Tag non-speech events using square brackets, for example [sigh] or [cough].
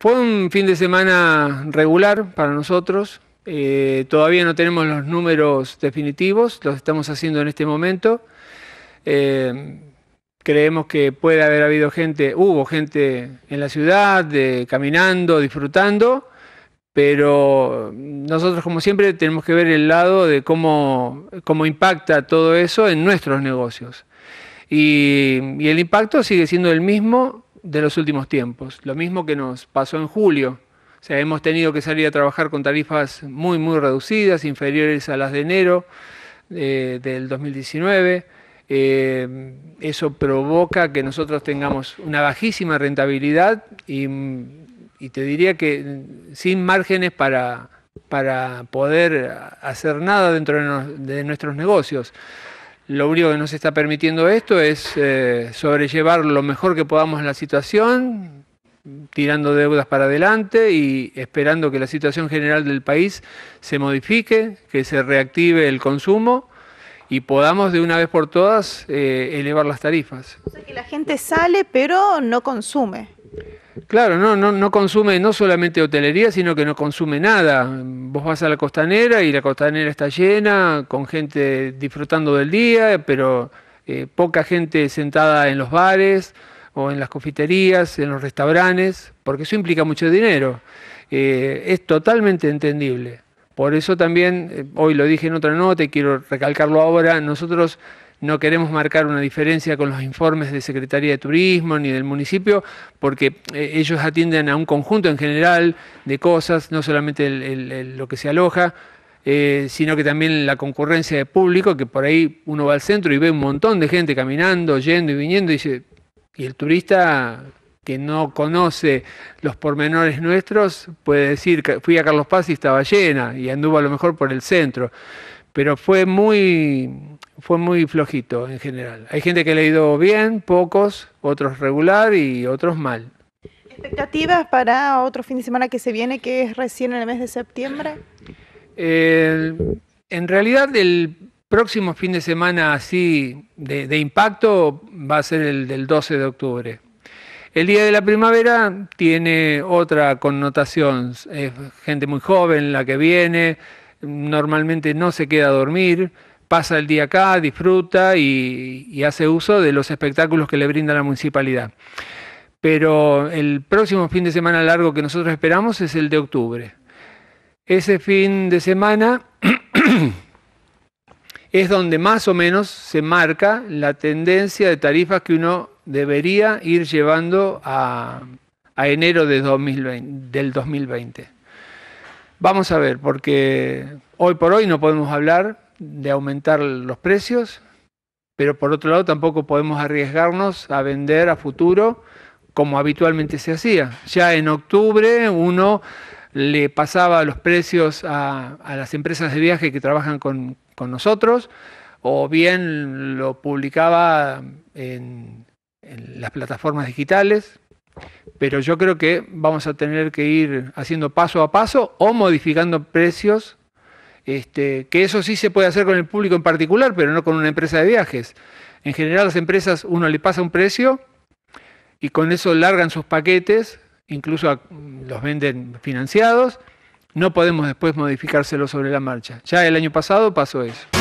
Fue un fin de semana regular para nosotros. Eh, todavía no tenemos los números definitivos, los estamos haciendo en este momento. Eh, creemos que puede haber habido gente, hubo gente en la ciudad, caminando, disfrutando, pero nosotros como siempre tenemos que ver el lado de cómo, cómo impacta todo eso en nuestros negocios. Y, y el impacto sigue siendo el mismo de los últimos tiempos. Lo mismo que nos pasó en julio. O sea, hemos tenido que salir a trabajar con tarifas muy, muy reducidas, inferiores a las de enero eh, del 2019. Eh, eso provoca que nosotros tengamos una bajísima rentabilidad y, te diría que sin márgenes para, para poder hacer nada dentro de nuestros negocios lo único que nos está permitiendo esto es eh, sobrellevar lo mejor que podamos la situación, tirando deudas para adelante y esperando que la situación general del país se modifique, que se reactive el consumo y podamos de una vez por todas eh, elevar las tarifas. O que la gente sale pero no consume. Claro, no, no, no consume no solamente hotelería, sino que no consume nada. Vos vas a la costanera y la costanera está llena, con gente disfrutando del día, pero eh, poca gente sentada en los bares o en las confiterías, en los restaurantes, porque eso implica mucho dinero. Eh, es totalmente entendible. Por eso también, eh, hoy lo dije en otra nota y quiero recalcarlo ahora, nosotros no queremos marcar una diferencia con los informes de Secretaría de Turismo ni del municipio, porque eh, ellos atienden a un conjunto en general de cosas, no solamente lo que se aloja, eh, sino que también la concurrencia de público, que por ahí uno va al centro y ve un montón de gente caminando, yendo y viniendo, y, y el turista que no conoce los pormenores nuestros puede decir que fui a Carlos Paz y estaba llena y anduvo a lo mejor por el centro. Pero fue muy fue muy flojito en general. Hay gente que le ha ido bien, pocos, otros regular y otros mal. ¿Expectativas para otro fin de semana que se viene, que es recién en el mes de septiembre? en realidad el próximo fin de semana así de, de, impacto va a ser el del 12 de octubre. El Día de la Primavera tiene otra connotación, es gente muy joven la que viene, normalmente no se queda a dormir, pasa el día acá, disfruta y, hace uso de los espectáculos que le brinda la municipalidad. Pero el próximo fin de semana largo que nosotros esperamos es el de octubre. Ese fin de semana [clears throat] es donde más o menos se marca la tendencia de tarifas que uno debería ir llevando a, enero del 2020. Vamos a ver, porque hoy por hoy no podemos hablar de aumentar los precios, pero por otro lado tampoco podemos arriesgarnos a vender a futuro como habitualmente se hacía. Ya en octubre uno le pasaba los precios a, las empresas de viaje que trabajan con, nosotros, o bien lo publicaba en las plataformas digitales, pero yo creo que vamos a tener que ir haciendo paso a paso o modificando precios este, que eso sí se puede hacer con el público en particular, pero no con una empresa de viajes. En general las empresas uno le pasa un precio y con eso largan sus paquetes, incluso los venden financiados, no podemos después modificárselo sobre la marcha. Ya el año pasado pasó eso.